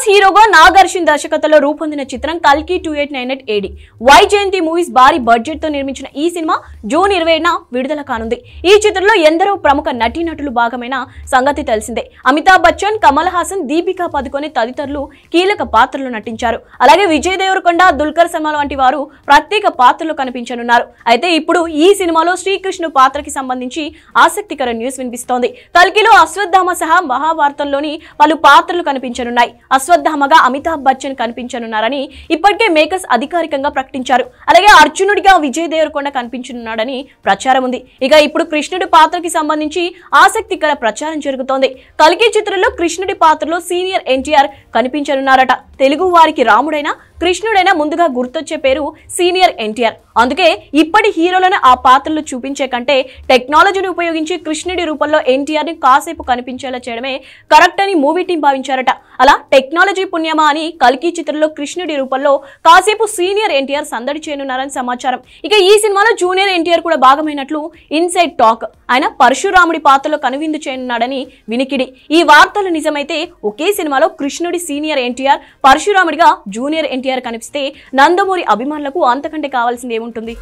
ప్రభాస్ హీరోగా నాగార్జున్ దర్శకత్వంలో రూపొందిన చిత్రం కల్కి two eight nine eight A D Vyjayanthi movies భారీ బడ్జెట్ తో నిర్మించిన ఈ సినిమా జూన్ ఏడున విడుదల కానుంది ఈ చిత్రంలో ఎందరో ప్రముఖ నటులు భాగమైన సంగతి తెలిసిందే అమితాబ్ బచ్చన్ కమల్ హాసన్ దీపికా పదుకొని తదితరులు కీలక పాత్రలు నటించారు అలాగే విజయ్ దేవరకొండ దుల్కర్ సల్మాన్ వంటి వారు ప్రత్యేక పాత్రలు కనిపించనున్నారు అయితే ఇప్పుడు ఈ సినిమాలో శ్రీకృష్ణ పాత్రకి సంబంధించి ఆసక్తికర న్యూస్ వినిపిస్తోంది కల్కిలో అశ్వత్థామ సహా మహాభారతంలోని పలు పాత్రలు కనిపించనున్నాయి అశ్వ అశ్వత్థామగా అమితాబ్ బచ్చన్ కనిపించనున్నారని ఇప్పటికే మేకర్స్ అధికారికంగా ప్రకటించారు అలాగే అర్జునుడిగా విజయ్ దేవరకొండ కనిపించనున్నాడని ప్రచారం ఉంది ఇక ఇప్పుడు కృష్ణుడి పాత్రకి సంబంధించి ఆసక్తికర ప్రచారం జరుగుతోంది కలికి చిత్రంలో కృష్ణుడి పాత్రలో సీనియర్ ఎన్టీఆర్ కనిపించనున్నారట తెలుగు వారికి రాముడైన కృష్ణుడైనా ముందుగా గుర్తొచ్చే పేరు సీనియర్ ఎన్టీఆర్ అందుకే ఇప్పటి హీరోలను ఆ పాత్రలు చూపించే కంటే టెక్నాలజీని ఉపయోగించి కృష్ణుడి రూపంలో ఎన్టీఆర్ని కాసేపు కనిపించేలా చేయడమే కరెక్ట్ అని మూవీ టీం భావించారట అలా టెక్నాలజీ పుణ్యమా అని కల్కి చిత్రంలో కృష్ణుడి రూపంలో కాసేపు సీనియర్ ఎన్టీఆర్ సందడి చేయనున్నారని సమాచారం ఇక ఈ సినిమాలో జూనియర్ ఎన్టీఆర్ కూడా భాగమైనట్లు ఇన్సైడ్ టాక్ ఆయన పరశురాముడి పాత్రలో కనువిందు చేయనున్నాడని వినికిడి ఈ వార్తలు నిజమైతే ఒకే సినిమాలో కృష్ణుడి సీనియర్ ఎన్టీఆర్ పరశురాముడిగా జూనియర్ ఎన్టీఆర్ కనిపిస్తే నందమూరి అభిమానులకు అంతకంటే కావాల్సింది ఏముంటుంది